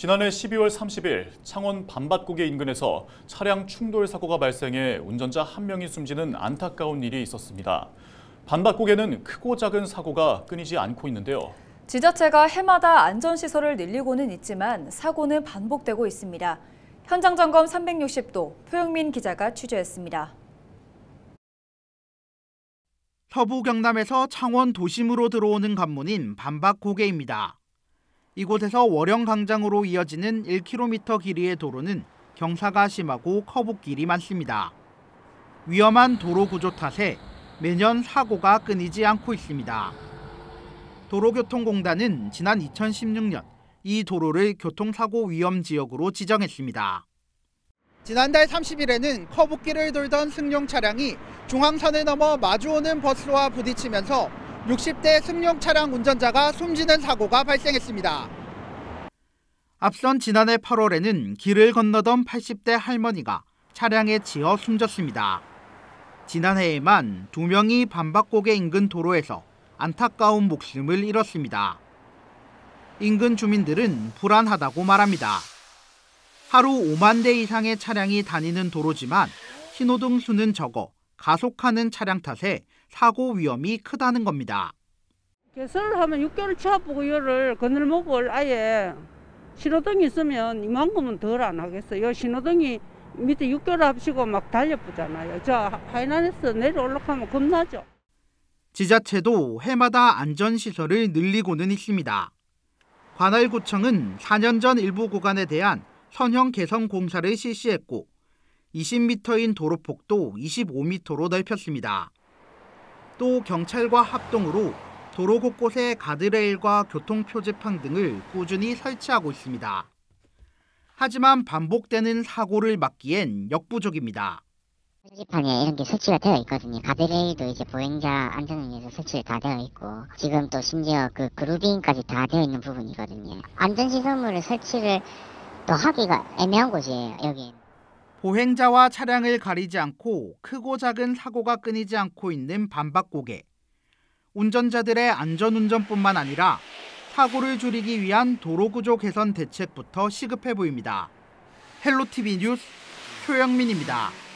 지난해 12월 30일 창원 반밭고개 인근에서 차량 충돌 사고가 발생해 운전자 한 명이 숨지는 안타까운 일이 있었습니다. 반밭고개는 크고 작은 사고가 끊이지 않고 있는데요. 지자체가 해마다 안전시설을 늘리고는 있지만 사고는 반복되고 있습니다. 현장 점검 360도 표영민 기자가 취재했습니다. 서부 경남에서 창원 도심으로 들어오는 관문인 반박고개입니다. 이곳에서 월영강장으로 이어지는 1km 길이의 도로는 경사가 심하고 커브길이 많습니다. 위험한 도로 구조 탓에 매년 사고가 끊이지 않고 있습니다. 도로교통공단은 지난 2016년 이 도로를 교통사고 위험 지역으로 지정했습니다. 지난달 30일에는 커브길을 돌던 승용 차량이 중앙선을 넘어 마주오는 버스와 부딪히면서 60대 승용 차량 운전자가 숨지는 사고가 발생했습니다. 앞선 지난해 8월에는 길을 건너던 80대 할머니가 차량에 치여 숨졌습니다. 지난해에만 두 명이 반박곡의 인근 도로에서 안타까운 목숨을 잃었습니다. 인근 주민들은 불안하다고 말합니다. 하루 5만 대 이상의 차량이 다니는 도로지만 신호등 수는 적어 가속하는 차량 탓에 사고 위험이 크다는 겁니다. 개설을 하면 6개월 치보고 열을 그늘목을 아예 신호등이 있으면 이만큼은 덜안 하겠어요. 신호등이 밑에 6개월 합시고 막 달려보잖아요. 저 하이난에서 내려 올라가면 겁나죠. 지자체도 해마다 안전시설을 늘리고는 있습니다. 관할구청은 4년 전 일부 구간에 대한 선형 개선 공사를 실시했고 20m인 도로 폭도 25m로 넓혔습니다. 또 경찰과 합동으로 도로 곳곳에 가드레일과 교통표지판 등을 꾸준히 설치하고 있습니다. 하지만 반복되는 사고를 막기엔 역부족입니다. 표지판에 이런 게 설치가 되어 있거든요. 가드레일도 이제 보행자 안전을 위해서 설치가 다 되어 있고 지금 또 심지어 그 그루빙까지 다 되어 있는 부분이거든요. 안전시설물을 설치를 또 하기가 애매한 곳이에요. 여기 보행자와 차량을 가리지 않고 크고 작은 사고가 끊이지 않고 있는 반박 고개. 운전자들의 안전운전뿐만 아니라 사고를 줄이기 위한 도로구조 개선 대책부터 시급해 보입니다. 헬로TV 뉴스 표영민입니다.